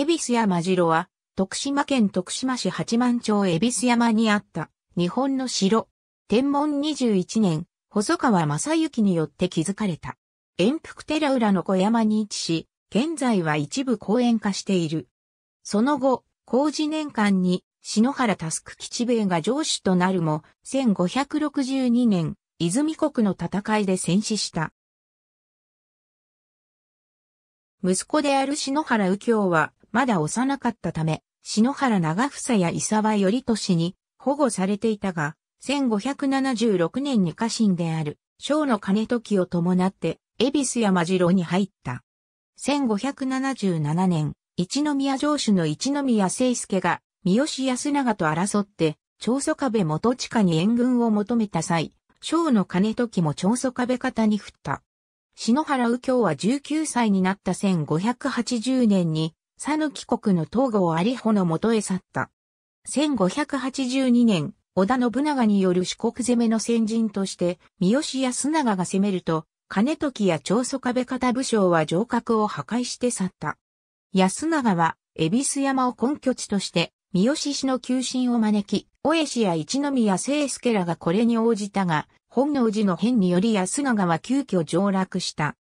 恵比寿山城は、徳島県徳島市八幡町恵比寿山にあった日本の城。天文21年、細川正幸によって築かれた。遠福寺裏の小山に位置し、現在は一部公園化している。その後、工事年間に篠原佑吉兵衛が城主となるも、1562年、泉国の戦いで戦死した。息子である篠原右京は、まだ幼かったため、篠原長房や伊沢頼俊に保護されていたが、1576年に家臣である、章の金時を伴って、恵比寿山次郎に入った。1577年、一宮城主の一宮清介が、三好康長と争って、長祖壁元地下に援軍を求めた際、章の金時も長祖壁方に振った。篠原右京は19歳になった1580年に、サヌキ国の東郷有穂のもとへ去った。1582年、織田信長による四国攻めの先人として、三好康長が攻めると、金時や長宗壁方武将は城郭を破壊して去った。安長は、恵比寿山を根拠地として、三好氏の求心を招き、小江氏や一宮聖介らがこれに応じたが、本能寺の変により安永は急遽上落した。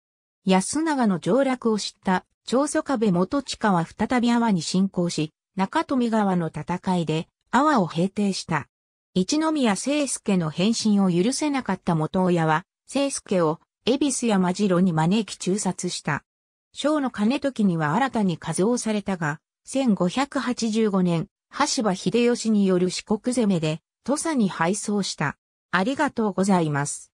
安永の上落を知った長祖壁元下は再び阿波に侵攻し、中富川の戦いで阿波を平定した。一宮聖介の変身を許せなかった元親は、聖介を恵比寿や真城に招き中殺した。章の金時には新たに数をされたが、1585年、橋場秀吉による四国攻めで、土佐に敗走した。ありがとうございます。